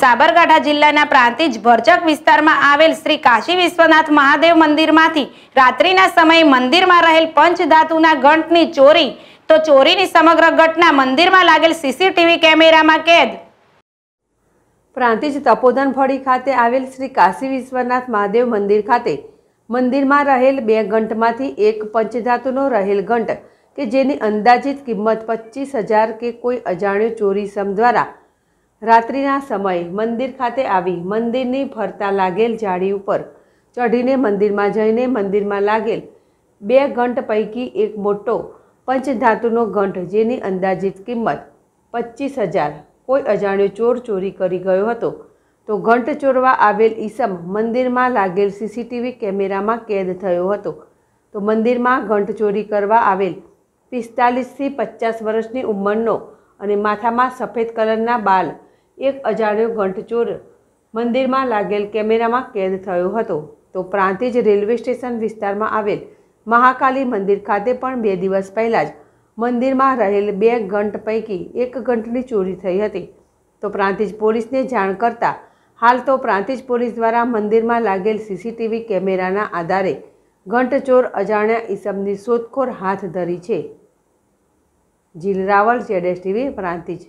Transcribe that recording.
સાબરકાંઠા જિલ્લાના પ્રાંતિજ ભરચક વિસ્તારમાં આવેલ શ્રી કાશી વિશ્વનાથ મહાદેવ મંદિરમાંથી રાત્રિના સમયે મંદિરમાં રહેલ પંચધાતુના ઘંટની ચોરી તો ચોરીની સમગ્ર ઘટના મંદિરમાં લાગેલ સીસીટીવી કેમેરામાં કેદ પ્રાંતિજ તપોધન ફળી ખાતે આવેલ શ્રી કાશી વિશ્વનાથ મહાદેવ મંદિર ખાતે મંદિરમાં રહેલ બે ઘંટમાંથી એક પંચધાતુનો રહેલ ઘંટ કે જેની અંદાજિત કિંમત પચીસ હજાર કે કોઈ અજાણ્યો ચોરી સમ દ્વારા રાત્રિના સમયે મંદિર ખાતે આવી મંદિરની ફરતા લાગેલ જાળી ઉપર ચઢીને મંદિરમાં જઈને મંદિરમાં લાગેલ બે ઘંટ પૈકી એક મોટો પંચધાતુનો ઘંટ જેની અંદાજિત કિંમત પચીસ હજાર કોઈ અજાણ્યો ચોર ચોરી કરી ગયો હતો તો ઘંટ ચોરવા આવેલ ઈસમ મંદિરમાં લાગેલ સીસીટીવી કેમેરામાં કેદ થયો હતો તો મંદિરમાં ઘંટ ચોરી કરવા આવેલ પિસ્તાલીસથી પચાસ વર્ષની ઉંમરનો અને માથામાં સફેદ કલરના બાલ એક અજાણ્યો ગંઠચોર મંદિરમાં લાગેલ કેમેરામાં કેદ થયો હતો તો પ્રાંતિજ રેલવે સ્ટેશન વિસ્તારમાં આવેલ મહાકાલી મંદિર ખાતે પણ બે દિવસ પહેલાં જ મંદિરમાં રહેલ બે ઘંટ પૈકી એક ઘંટની ચોરી થઈ હતી તો પ્રાંતિજ પોલીસને જાણ કરતાં હાલ તો પ્રાંતિજ પોલીસ દ્વારા મંદિરમાં લાગેલ સીસીટીવી કેમેરાના આધારે ઘંટચોર અજાણ્યા ઈસમની શોધખોળ હાથ ધરી છે જીલ રાવલ જેડેશ ટીવી પ્રાંતિજ